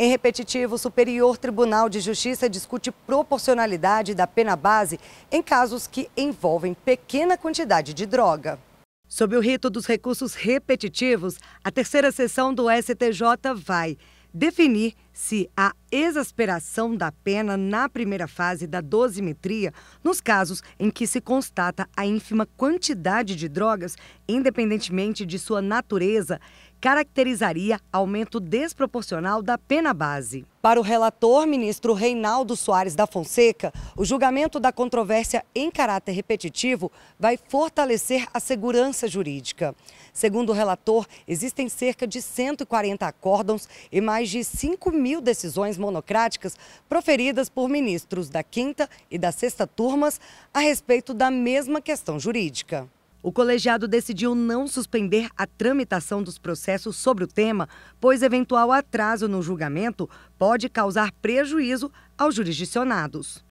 Em repetitivo, o Superior Tribunal de Justiça discute proporcionalidade da pena base em casos que envolvem pequena quantidade de droga. Sob o rito dos recursos repetitivos, a terceira sessão do STJ vai definir se a exasperação da pena na primeira fase da dosimetria nos casos em que se constata a ínfima quantidade de drogas, independentemente de sua natureza, caracterizaria aumento desproporcional da pena base. Para o relator, ministro Reinaldo Soares da Fonseca, o julgamento da controvérsia em caráter repetitivo vai fortalecer a segurança jurídica. Segundo o relator, existem cerca de 140 acórdãos e mais de 5 mil mil decisões monocráticas proferidas por ministros da quinta e da sexta turmas a respeito da mesma questão jurídica. O colegiado decidiu não suspender a tramitação dos processos sobre o tema, pois eventual atraso no julgamento pode causar prejuízo aos jurisdicionados.